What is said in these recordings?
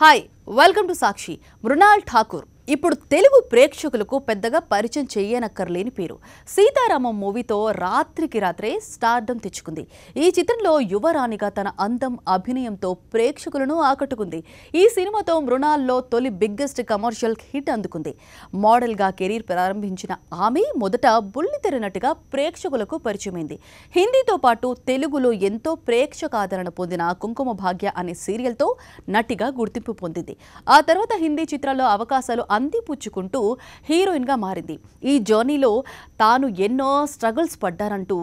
hi welcome to Sakshi Mrunal Thakur ఇప్పుడు తెలుగు ప్రేక్షకులకు పెద్దగా పరిచయం చేయనక్కర్లేని పేరు సీతారామం మూవీతో రాత్రికి రాత్రే స్టార్డం తెచ్చుకుంది ఈ చిత్రంలో యువరాణిగా తన అందం అభినయంతో ప్రేక్షకులను ఆకట్టుకుంది ఈ సినిమాతో మృణాల్లో తొలి బిగ్గెస్ట్ కమర్షియల్ హిట్ అందుకుంది మోడల్గా కెరీర్ ప్రారంభించిన ఆమె మొదట బుల్లితెర నటుగా ప్రేక్షకులకు పరిచయమైంది హిందీతో పాటు తెలుగులో ఎంతో ప్రేక్షకాదరణ పొందిన కుంకుమ భాగ్య అనే సీరియల్తో నటిగా గుర్తింపు పొందింది ఆ తర్వాత హిందీ చిత్రాల్లో అవకాశాలు అందిపుచ్చుకుంటూ హీరోయిన్గా మారింది ఈ జర్నీలో తాను ఎన్నో స్ట్రగుల్స్ పడ్డారంటూ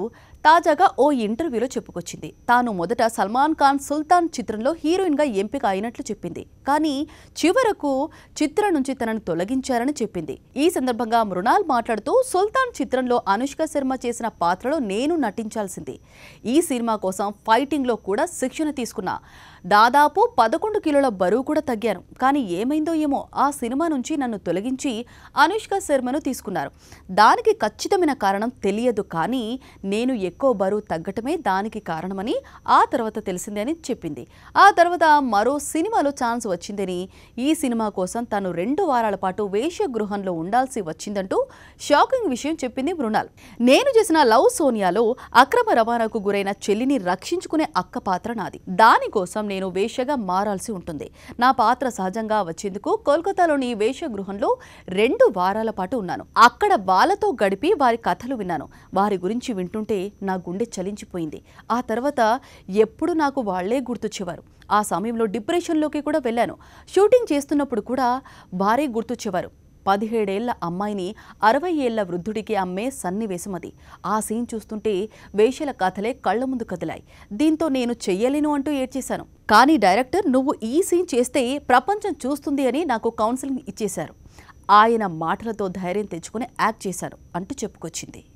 తాజాగా ఓ ఇంటర్వ్యూలో చెప్పుకొచ్చింది తాను మొదట సల్మాన్ ఖాన్ సుల్తాన్ చిత్రంలో హీరోయిన్గా ఎంపిక అయినట్లు చెప్పింది కానీ చివరకు చిత్రం నుంచి తనను తొలగించారని చెప్పింది ఈ సందర్భంగా మృణాల్ మాట్లాడుతూ సుల్తాన్ చిత్రంలో అనుష్క శర్మ చేసిన పాత్రలో నేను నటించాల్సింది ఈ సినిమా కోసం ఫైటింగ్లో కూడా శిక్షణ తీసుకున్నా దాదాపు పదకొండు కిలోల బరువు కూడా తగ్గాను కానీ ఏమైందో ఏమో ఆ సినిమా నుంచి నన్ను తొలగించి అనుష్క శర్మను తీసుకున్నారు దానికి ఖచ్చితమైన కారణం తెలియదు కానీ నేను ఎక్కువ బరువు తగ్గటమే దానికి కారణమని ఆ తర్వాత తెలిసింది అని చెప్పింది ఆ తర్వాత మరో సినిమాలో ఛాన్స్ వచ్చిందని ఈ సినిమా కోసం తను రెండు వారాల పాటు గృహంలో ఉండాల్సి వచ్చిందంటూ షాకింగ్ విషయం చెప్పింది మృణాల్ నేను చేసిన లవ్ సోనియాలో అక్రమ రవాణాకు గురైన చెల్లిని రక్షించుకునే అక్క పాత్ర నాది దానికోసం నేను వేషగా మారాల్సి ఉంటుంది నా పాత్ర సహజంగా వచ్చేందుకు కోల్కతాలోని వేషగృహంలో రెండు వారాల పాటు ఉన్నాను అక్కడ వాళ్ళతో గడిపి వారి కథలు విన్నాను వారి గురించి వింటుంటే నా గుండె చలించిపోయింది ఆ తర్వాత ఎప్పుడు నాకు వాళ్లే గుర్తొచ్చేవారు ఆ సమయంలో డిప్రెషన్లోకి కూడా వెళ్ళాను షూటింగ్ చేస్తున్నప్పుడు కూడా భారీ గుర్తొచ్చేవారు పదిహేడేళ్ల అమ్మాయిని అరవై ఏళ్ల వృద్ధుడికి అమ్మే సన్నివేశం అది ఆ సీన్ చూస్తుంటే వేషల కథలే కళ్ల ముందు కదిలాయి దీంతో నేను చెయ్యలేను అంటూ ఏడ్చేశాను కానీ డైరెక్టర్ నువ్వు ఈ సీన్ చేస్తే ప్రపంచం చూస్తుంది అని నాకు కౌన్సిలింగ్ ఇచ్చేశారు ఆయన మాటలతో ధైర్యం తెచ్చుకుని యాక్ట్ చేశాను అంటూ చెప్పుకొచ్చింది